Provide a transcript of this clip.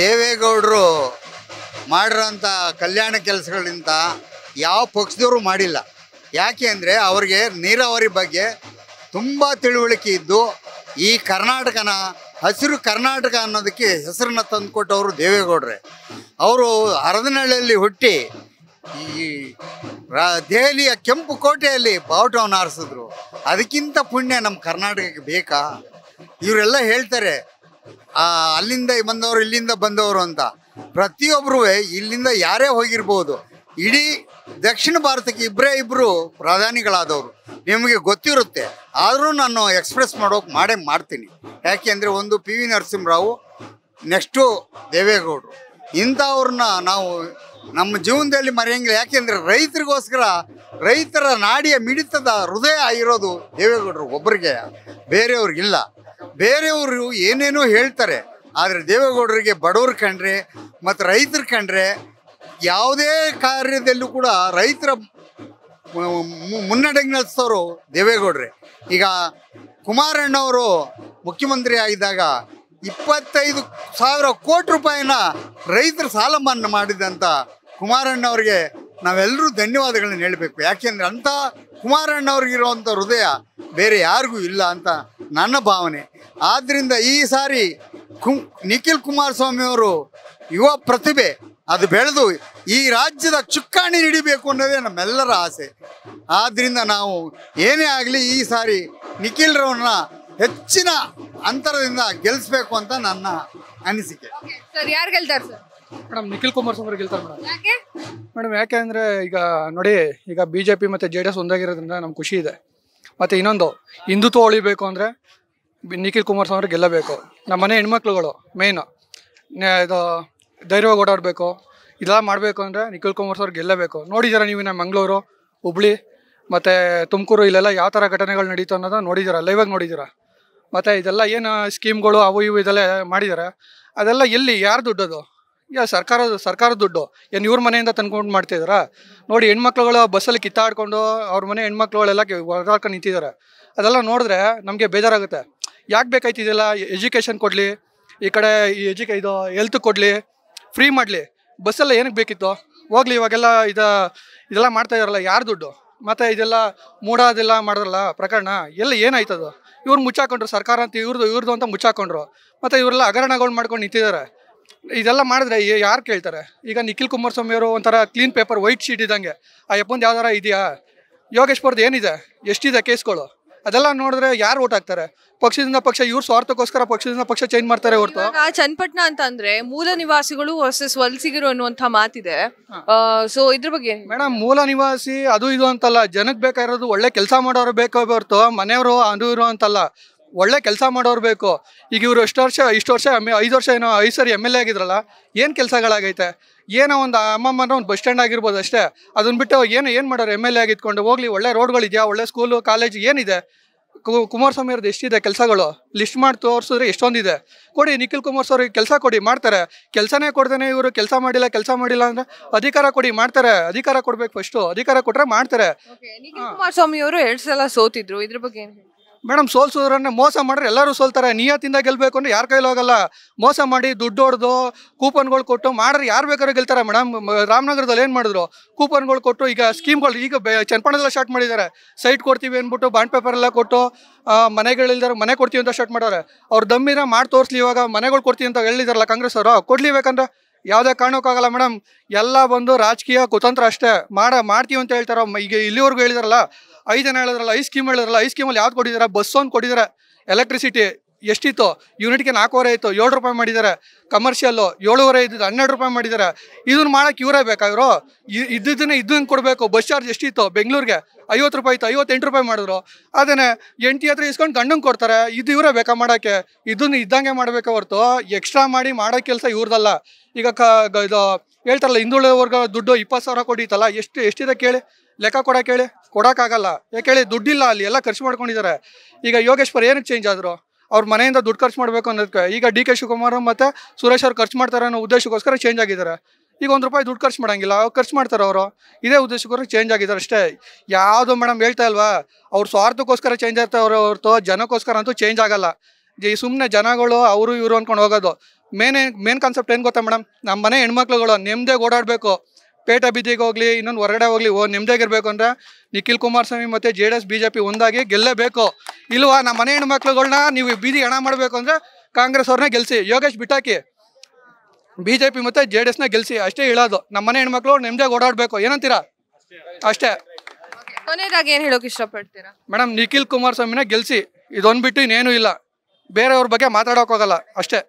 ದೇವೇಗೌಡರು ಮಾಡಿರೋಂಥ ಕಲ್ಯಾಣ ಕೆಲಸಗಳಿಂದ ಯಾವ ಪಕ್ಷದವರು ಮಾಡಿಲ್ಲ ಯಾಕೆ ಅಂದರೆ ಅವ್ರಿಗೆ ನೀರಾವರಿ ಬಗ್ಗೆ ತುಂಬ ತಿಳುವಳಿಕೆ ಇದ್ದು ಈ ಕರ್ನಾಟಕನ ಹಸಿರು ಕರ್ನಾಟಕ ಅನ್ನೋದಕ್ಕೆ ಹೆಸರನ್ನ ತಂದುಕೊಟ್ಟವರು ದೇವೇಗೌಡ್ರೆ ಅವರು ಹರದನಹಳ್ಳಿಯಲ್ಲಿ ಹುಟ್ಟಿ ಈ ದೆಹಲಿಯ ಕೆಂಪು ಕೋಟೆಯಲ್ಲಿ ಬಾವುಟವನ್ನು ಹಾರಿಸಿದ್ರು ಅದಕ್ಕಿಂತ ಪುಣ್ಯ ನಮ್ಮ ಕರ್ನಾಟಕಕ್ಕೆ ಬೇಕಾ ಇವರೆಲ್ಲ ಹೇಳ್ತಾರೆ ಅಲ್ಲಿಂದ ಬಂದವರು ಇಲ್ಲಿಂದ ಬಂದವರು ಅಂತ ಪ್ರತಿಯೊಬ್ಬರೂ ಇಲ್ಲಿಂದ ಯಾರೇ ಹೋಗಿರ್ಬೋದು ಇಡೀ ದಕ್ಷಿಣ ಭಾರತಕ್ಕೆ ಇಬ್ಬರೇ ಇಬ್ಬರು ಪ್ರಧಾನಿಗಳಾದವರು ನಿಮಗೆ ಗೊತ್ತಿರುತ್ತೆ ಆದರೂ ನಾನು ಎಕ್ಸ್ಪ್ರೆಸ್ ಮಾಡೋಕೆ ಮಾಡೇ ಮಾಡ್ತೀನಿ ಯಾಕೆ ಅಂದರೆ ಒಂದು ಪಿ ವಿ ನರಸಿಂಹರಾವು ನೆಕ್ಸ್ಟು ದೇವೇಗೌಡರು ಇಂಥವ್ರನ್ನ ನಾವು ನಮ್ಮ ಜೀವನದಲ್ಲಿ ಮರೆಯಂಗಿಲ್ಲ ಯಾಕೆಂದರೆ ರೈತರಿಗೋಸ್ಕರ ರೈತರ ನಾಡಿಯ ಮಿಡಿತದ ಹೃದಯ ಆಗಿರೋದು ದೇವೇಗೌಡರು ಒಬ್ಬರಿಗೆ ಬೇರೆಯವ್ರಿಗಿಲ್ಲ ಬೇರೆಯವರು ಏನೇನೋ ಹೇಳ್ತಾರೆ ಆದರೆ ದೇವೇಗೌಡರಿಗೆ ಬಡವ್ರು ಕಂಡ್ರೆ ಮತ್ತು ರೈತರು ಕಂಡ್ರೆ ಯಾವುದೇ ಕಾರ್ಯದಲ್ಲೂ ಕೂಡ ರೈತರ ಮುನ್ನಡೆಗೆ ನಡೆಸೋರು ದೇವೇಗೌಡ್ರೆ ಈಗ ಕುಮಾರಣ್ಣವರು ಮುಖ್ಯಮಂತ್ರಿ ಆಗಿದ್ದಾಗ ಇಪ್ಪತ್ತೈದು ಸಾವಿರ ಕೋಟಿ ರೂಪಾಯಿನ ರೈತರ ಸಾಲ ಮನ್ನಾ ಮಾಡಿದಂಥ ಕುಮಾರಣ್ಣವ್ರಿಗೆ ನಾವೆಲ್ಲರೂ ಧನ್ಯವಾದಗಳನ್ನ ಹೇಳಬೇಕು ಯಾಕೆಂದರೆ ಅಂಥ ಕುಮಾರಣ್ಣವ್ರಿಗಿರುವಂಥ ಹೃದಯ ಬೇರೆ ಯಾರಿಗೂ ಇಲ್ಲ ಅಂತ ನನ್ನ ಭಾವನೆ ಆದ್ದರಿಂದ ಈ ಸಾರಿ ಕುಂ ನಿಖಿಲ್ ಅವರು ಯುವ ಪ್ರತಿಭೆ ಅದು ಬೆಳೆದು ಈ ರಾಜ್ಯದ ಚುಕ್ಕಾಣಿ ಹಿಡಿಬೇಕು ಅನ್ನೋದೇ ನಮ್ಮೆಲ್ಲರ ಆಸೆ ಆದ್ದರಿಂದ ನಾವು ಏನೇ ಆಗಲಿ ಈ ಸಾರಿ ನಿಖಿಲ್ರವ್ರನ್ನ ಹೆಚ್ಚಿನ ಅಂತರದಿಂದ ಗೆಲ್ಲಿಸ್ಬೇಕು ಅಂತ ನನ್ನ ಅನಿಸಿಕೆ ಸರ್ ಯಾರು ಗೆಲ್ತಾರೆ ಸರ್ ಮೇಡಮ್ ನಿಖಿಲ್ ಕುಮಾರಸ್ವಾಮಿ ಗೆಲ್ತಾರೆ ಮೇಡಮ್ ಯಾಕೆ ಮೇಡಮ್ ಯಾಕೆ ಅಂದರೆ ಈಗ ನೋಡಿ ಈಗ ಬಿ ಜೆ ಪಿ ಮತ್ತು ಜೆ ಡಿ ಎಸ್ ಒಂದಾಗಿರೋದ್ರಿಂದ ನಮ್ಗೆ ಖುಷಿ ಇದೆ ಮತ್ತು ಇನ್ನೊಂದು ಹಿಂದುತ್ವ ಉಳಿಬೇಕು ಅಂದರೆ ನಿಖಿಲ್ ಕುಮಾರ್ ಸ್ವಾಮಿ ಗೆಲ್ಲಬೇಕು ನಮ್ಮ ಮನೆ ಹೆಣ್ಮಕ್ಳುಗಳು ಮೇಯ್ನು ಇದು ಧೈರ್ಯವಾಗಿ ಓಡಾಡಬೇಕು ಇದೆಲ್ಲ ಮಾಡಬೇಕು ಅಂದರೆ ನಿಖಿಲ್ ಕುಮಾರ್ ಸ್ವಾಮಿ ಗೆಲ್ಲಬೇಕು ನೋಡಿದ್ದೀರ ನೀವು ನಮ್ಮ ಮಂಗಳೂರು ಹುಬ್ಳಿ ಮತ್ತು ತುಮಕೂರು ಇಲ್ಲೆಲ್ಲ ಯಾವ ಥರ ಘಟನೆಗಳು ನಡೀತು ಅನ್ನೋದು ನೋಡಿದ್ದೀರ ಲೈವಾಗಿ ನೋಡಿದ್ದೀರ ಮತ್ತು ಇದೆಲ್ಲ ಏನು ಸ್ಕೀಮ್ಗಳು ಅವು ಇವು ಇದೆಲ್ಲ ಮಾಡಿದ್ದಾರೆ ಅದೆಲ್ಲ ಎಲ್ಲಿ ಯಾರು ಅದು ಯಾ ಸರ್ಕಾರದ ಸರ್ಕಾರದ ದುಡ್ಡು ಏನು ಇವ್ರ ಮನೆಯಿಂದ ತಂದ್ಕೊಂಡು ಮಾಡ್ತಿದಾರಾ ನೋಡಿ ಹೆಣ್ಮಕ್ಳುಗಳು ಬಸ್ಸಲ್ಲಿ ಕಿತ್ತಾಡ್ಕೊಂಡು ಅವ್ರ ಮನೆ ಹೆಣ್ಮಕ್ಳುಗಳೆಲ್ಲ ಹೊರಗಾಡ್ಕೊಂಡು ನಿಂತಿದ್ದಾರೆ ಅದೆಲ್ಲ ನೋಡಿದ್ರೆ ನಮಗೆ ಬೇಜಾರಾಗುತ್ತೆ ಯಾಕೆ ಬೇಕಾಯ್ತು ಎಜುಕೇಷನ್ ಕೊಡಲಿ ಈ ಕಡೆ ಈ ಎಜುಕೆ ಇದು ಹೆಲ್ತ್ ಕೊಡಲಿ ಫ್ರೀ ಮಾಡಲಿ ಬಸ್ಸೆಲ್ಲ ಏನಕ್ಕೆ ಬೇಕಿತ್ತು ಹೋಗ್ಲಿ ಇವಾಗೆಲ್ಲ ಇದು ಇದೆಲ್ಲ ಮಾಡ್ತಾ ಇದಾರಲ್ಲ ಯಾರು ದುಡ್ಡು ಮತ್ತು ಇದೆಲ್ಲ ಮೂಡೋದೆಲ್ಲ ಮಾಡಿದ್ರಲ್ಲ ಪ್ರಕರಣ ಎಲ್ಲ ಏನಾಯ್ತದು ಇವ್ರು ಮುಚ್ಚಾಕೊಂಡ್ರು ಸರ್ಕಾರ ಅಂತ ಇವ್ರದ್ದು ಇವ್ರದ್ದು ಅಂತ ಮುಚ್ಚಾಕೊಂಡ್ರು ಮತ್ತು ಇವರೆಲ್ಲ ಹಗರಣಗಳು ಮಾಡ್ಕೊಂಡು ನಿಂತಿದ್ದಾರೆ ಇದೆಲ್ಲ ಮಾಡಿದ್ರೆ ಯಾರು ಕೇಳ್ತಾರೆ ಈಗ ನಿಖಿಲ್ ಅವರು ಒಂಥರ ಕ್ಲೀನ್ ಪೇಪರ್ ವೈಟ್ ಶೀಟ್ ಇದ್ದಂಗೆ ಆ ಯಪ್ಪಂದು ಯಾವ್ದಾರ ಇದೆಯಾ ಯೋಗೇಶ್ವರದ್ದು ಏನಿದೆ ಎಷ್ಟಿದೆ ಕೇಸ್ಗಳು ಅದೆಲ್ಲ ನೋಡಿದ್ರೆ ಯಾರು ಓಟ್ ಹಾಕ್ತಾರೆ ಪಕ್ಷದಿಂದ ಪಕ್ಷ ಇವ್ರ ಸ್ವಾರ್ಥಕ್ಕೋಸ್ಕರ ಪಕ್ಷದಿಂದ ಪಕ್ಷ ಚೇಂಜ್ ಮಾಡ್ತಾರೆ ಹೊರತು ಆ ಚನ್ನಪಟ್ಟಣ ಅಂತ ಅಂದ್ರೆ ಮೂಲ ನಿವಾಸಿಗಳು ವರ್ಸಸ್ ವಲಸಿಗರು ಅನ್ನುವಂತ ಮಾತಿದೆ ಸೊ ಇದ್ರ ಬಗ್ಗೆ ಮೇಡಮ್ ಮೂಲ ನಿವಾಸಿ ಅದು ಇದು ಅಂತಲ್ಲ ಜನಕ್ಕೆ ಬೇಕಾಗಿರೋದು ಒಳ್ಳೆ ಕೆಲಸ ಮಾಡೋರು ಬೇಕೋ ಹೊರತು ಮನೆಯವರು ಅದು ಇರೋ ಅಂತಲ್ಲ ಒಳ್ಳೆ ಕೆಲಸ ಮಾಡೋರು ಬೇಕು ಈಗ ಇವರು ಎಷ್ಟು ವರ್ಷ ಇಷ್ಟು ವರ್ಷ ಐದು ವರ್ಷ ಏನೋ ಐದು ಸರಿ ಎಮ್ ಎಲ್ ಎ ಆಗಿದ್ರಲ್ಲ ಏನು ಕೆಲಸಗಳಾಗೈತೆ ಏನೋ ಒಂದು ಅಮ್ಮಮ್ಮನ ಒಂದು ಬಸ್ ಸ್ಟ್ಯಾಂಡ್ ಆಗಿರ್ಬೋದು ಅಷ್ಟೇ ಅದನ್ನ ಬಿಟ್ಟು ಏನು ಏನು ಮಾಡೋರು ಎಮ್ ಎಲ್ ಎ ಆಗಿದ್ಕೊಂಡು ಹೋಗ್ಲಿ ಒಳ್ಳೆ ರೋಡ್ಗಳಿದೆಯಾ ಒಳ್ಳೆ ಸ್ಕೂಲು ಕಾಲೇಜ್ ಏನಿದೆ ಕುಮಾರಸ್ವಾಮಿ ಅವ್ರದ್ದು ಎಷ್ಟಿದೆ ಕೆಲಸಗಳು ಲಿಸ್ಟ್ ಮಾಡಿ ತೋರಿಸಿದ್ರೆ ಎಷ್ಟೊಂದಿದೆ ಕೊಡಿ ನಿಖಿಲ್ ಕುಮಾರ್ ಅವ್ರಿಗೆ ಕೆಲಸ ಕೊಡಿ ಮಾಡ್ತಾರೆ ಕೆಲಸನೇ ಕೊಡ್ದೇನೆ ಇವರು ಕೆಲಸ ಮಾಡಿಲ್ಲ ಕೆಲಸ ಮಾಡಿಲ್ಲ ಅಂದ್ರೆ ಅಧಿಕಾರ ಕೊಡಿ ಮಾಡ್ತಾರೆ ಅಧಿಕಾರ ಕೊಡ್ಬೇಕು ಫಸ್ಟು ಅಧಿಕಾರ ಕೊಟ್ರೆ ಮಾಡ್ತಾರೆ ಕುಮಾರಸ್ವಾಮಿ ಅವರು ಎರಡು ಸಲ ಸೋತಿದ್ರು ಇದ್ರ ಬಗ್ಗೆ ಮೇಡಮ್ ಸೋಲ್ಸೋದ್ರೆ ಮೋಸ ಮಾಡ್ರೆ ಎಲ್ಲರೂ ಸೋಲ್ತಾರೆ ನಿಯತ್ತಿಂದ ಗೆಲ್ಲಬೇಕು ಅಂದ್ರೆ ಯಾರ ಕೈಲಿ ಹೋಗಲ್ಲ ಮೋಸ ಮಾಡಿ ದುಡ್ಡು ಹೊಡೆದು ಕೂಪನ್ಗಳು ಕೊಟ್ಟು ಮಾಡ್ರೆ ಯಾರು ಬೇಕಾದ್ರೂ ಗೆಲ್ತಾರೆ ಮೇಡಮ್ ರಾಮನಗರದಲ್ಲಿ ಏನು ಮಾಡಿದ್ರು ಕೂಪನ್ಗಳು ಕೊಟ್ಟು ಈಗ ಸ್ಕೀಮ್ಗಳು ಈಗ ಚನ್ಪಣದೆಲ್ಲ ಸ್ಟಾರ್ಟ್ ಮಾಡಿದ್ದಾರೆ ಸೈಟ್ ಕೊಡ್ತೀವಿ ಅಂದ್ಬಿಟ್ಟು ಬಾಂಡ್ ಪೇಪರ್ ಎಲ್ಲ ಕೊಟ್ಟು ಮನೆಗಳಿಲ್ದಾರೆ ಮನೆ ಕೊಡ್ತೀವಿ ಅಂತ ಸ್ಟಾರ್ಟ್ ಮಾಡ್ಯಾರೆ ಅವ್ರು ದಮ್ಮಿರ ಮಾಡಿ ತೋರಿಸ್ಲಿ ಇವಾಗ ಮನೆಗಳು ಕೊಡ್ತೀವಿ ಅಂತ ಹೇಳಿದಾರಲ್ಲ ಕಾಂಗ್ರೆಸ್ ಅವರು ಕೊಡ್ಲಿ ಬೇಕಂದ್ರೆ ಯಾವುದೇ ಕಾರಣಕ್ಕಾಗಲ್ಲ ಮೇಡಮ್ ಎಲ್ಲ ಬಂದು ರಾಜಕೀಯ ಕುತಂತ್ರ ಅಷ್ಟೇ ಮಾಡ ಮಾಡ್ತೀವಿ ಅಂತ ಹೇಳ್ತಾರ ಈಗ ಇಲ್ಲಿವರೆಗೂ ಹೇಳಿದಾರಲ್ಲ ಐದು ಜನ ಹೇಳಿದ್ರಲ್ಲ ಐ ಸ್ಕೀಮ್ ಹೇಳಿದ್ರಲ್ಲ ಐ ಸ್ಕೀಮಲ್ಲಿ ಯಾವ್ದು ಕೊಟ್ಟಿದ್ದೀರಾ ಬಸ್ ಒಂದು ಕೊಟ್ಟಿದ್ದೀರಾ ಎಲೆಕ್ಟ್ರಿಸಿಟಿ ಎಷ್ಟಿತ್ತು ಯೂನಿಟ್ಗೆ ನಾಲ್ಕೂವರೆ ಆಯಿತು ಏಳು ರೂಪಾಯಿ ಮಾಡಿದ್ದಾರೆ ಕಮರ್ಷಿಯಲ್ಲು ಏಳುವರೆ ಇದ್ದಿದ್ದು ಹನ್ನೆರಡು ರೂಪಾಯಿ ಮಾಡಿದ್ದಾರೆ ಇದನ್ನು ಮಾಡೋಕ್ಕೆ ಇವರೇ ಬೇಕಾ ಇದ್ದಿದ್ದನ್ನು ಇದ್ದು ಹಿಂಗೆ ಕೊಡಬೇಕು ಬಸ್ ಚಾರ್ಜ್ ಎಷ್ಟಿತ್ತು ಬೆಂಗಳೂರಿಗೆ ಐವತ್ತು ರೂಪಾಯಿ ಇತ್ತು ಐವತ್ತೆಂಟು ರೂಪಾಯಿ ಮಾಡಿದ್ರು ಅದನ್ನೇ ಎಂಟಿ ಹತ್ರ ಇಸ್ಕೊಂಡು ಗಂಡಂಗೆ ಕೊಡ್ತಾರೆ ಇದು ಇವರೇ ಬೇಕಾ ಮಾಡೋಕ್ಕೆ ಇದನ್ನು ಇದ್ದಂಗೆ ಮಾಡಬೇಕು ಹೊರತು ಎಕ್ಸ್ಟ್ರಾ ಮಾಡಿ ಮಾಡೋ ಕೆಲಸ ಇವ್ರದಲ್ಲ ಈಗ ಕ ಇದು ಹೇಳ್ತಾರಲ್ಲ ಹಿಂದುಳಿದವರ್ಗ ದುಡ್ಡು ಇಪ್ಪತ್ತು ಸಾವಿರ ಕೊಡೀತಲ್ಲ ಎಷ್ಟು ಎಷ್ಟಿದೆ ಕೇಳಿ ಲೆಕ್ಕ ಕೊಡೋಕೆ ಹೇಳಿ ಕೊಡೋಕ್ಕಾಗಲ್ಲ ಯಾಕೆ ಹೇಳಿ ದುಡ್ಡಿಲ್ಲ ಅಲ್ಲಿ ಎಲ್ಲ ಖರ್ಚು ಮಾಡ್ಕೊಂಡಿದ್ದಾರೆ ಈಗ ಯೋಗೇಶ್ವರ್ ಏನಕ್ಕೆ ಚೇಂಜ್ ಆದರು ಅವ್ರ ಮನೆಯಿಂದ ದುಡ್ಡು ಖರ್ಚು ಮಾಡಬೇಕು ಅನ್ನೋದಕ್ಕೆ ಈಗ ಡಿ ಕೆ ಶಿವಕುಮಾರ್ ಮತ್ತು ಸುರೇಶ್ ಅವ್ರು ಖರ್ಚು ಮಾಡ್ತಾರೆ ಅನ್ನೋ ಉದ್ದೇಶಕ್ಕೋಸ್ಕರ ಚೇಂಜ್ ಆಗಿದ್ದಾರೆ ಈಗ ಒಂದು ರೂಪಾಯಿ ದುಡ್ಡು ಖರ್ಚು ಮಾಡೋಂಗಿಲ್ಲ ಅವ್ರು ಖರ್ಚು ಮಾಡ್ತಾರೆ ಅವರು ಇದೇ ಉದ್ದೇಶಕ್ಕೋಸ್ಕರ ಚೇಂಜ್ ಆಗಿದ್ದಾರೆ ಅಷ್ಟೇ ಯಾವುದು ಮೇಡಮ್ ಹೇಳ್ತಾ ಇಲ್ವಾ ಅವ್ರ ಸ್ವಾರ್ಥಕ್ಕೋಸ್ಕರ ಚೇಂಜ್ ಆಗ್ತಾವ್ರೆ ಹೊರತು ಜನಕ್ಕೋಸ್ಕರ ಅಂತೂ ಚೇಂಜ್ ಆಗಲ್ಲ ಈ ಸುಮ್ಮನೆ ಜನಗಳು ಅವರು ಇವರು ಅಂದ್ಕೊಂಡು ಹೋಗೋದು ಮೇನ್ ಮೇನ್ ಕಾನ್ಸೆಪ್ಟ್ ಏನು ಗೊತ್ತಾ ಮೇಡಮ್ ನಮ್ಮ ಮನೆ ಹೆಣ್ಮಕ್ಳುಗಳು ನೆಮ್ಮದೇ ಓಡಾಡಬೇಕು ಪೇಟ ಬಿದ್ದಿಗೆ ಹೋಗಲಿ ಇನ್ನೊಂದು ಹೊರಗಡೆ ಹೋಗಲಿ ಓ ಇರಬೇಕು ಅಂದರೆ ನಿಖಿಲ್ ಕುಮಾರಸ್ವಾಮಿ ಮತ್ತು J D S B J P ಒಂದಾಗಿ ಗೆಲ್ಲಬೇಕು ಇಲ್ವಾ ನಮ್ಮ ಮನೆ ಹೆಣ್ಮಕ್ಳುಗಳನ್ನ ನೀವು ಬೀದಿ ಹಣ ಮಾಡಬೇಕು ಅಂದರೆ ಕಾಂಗ್ರೆಸ್ ಅವ್ರನ್ನ ಗೆಲ್ಸಿ ಯೋಗೇಶ್ ಬಿಟ್ಟಾಕಿ ಬಿ ಜೆ ಪಿ ಮತ್ತು ಜೆ ಡಿ ಎಸ್ನ ಗೆಲ್ಸಿ ಅಷ್ಟೇ ಹೇಳೋದು ನಮ್ಮ ಮನೆ ಹೆಣ್ಮಕ್ಳು ನೆಮ್ಮದಿಯಾಗಿ ಓಡಾಡಬೇಕು ಏನಂತೀರಾ ಅಷ್ಟೇ ಕೊನೆಯದಾಗಿ ಏನು ಹೇಳೋಕೆ ಇಷ್ಟಪಡ್ತೀರಾ ಮೇಡಮ್ ನಿಖಿಲ್ ಕುಮಾರಸ್ವಾಮಿನ ಗೆಲ್ಸಿ ಇದೊಂದು ಬಿಟ್ಟು ಇನ್ನೇನು ಇಲ್ಲ ಬೇರೆಯವ್ರ ಬಗ್ಗೆ ಮಾತಾಡೋಕ್ಕಾಗಲ್ಲ ಅಷ್ಟೇ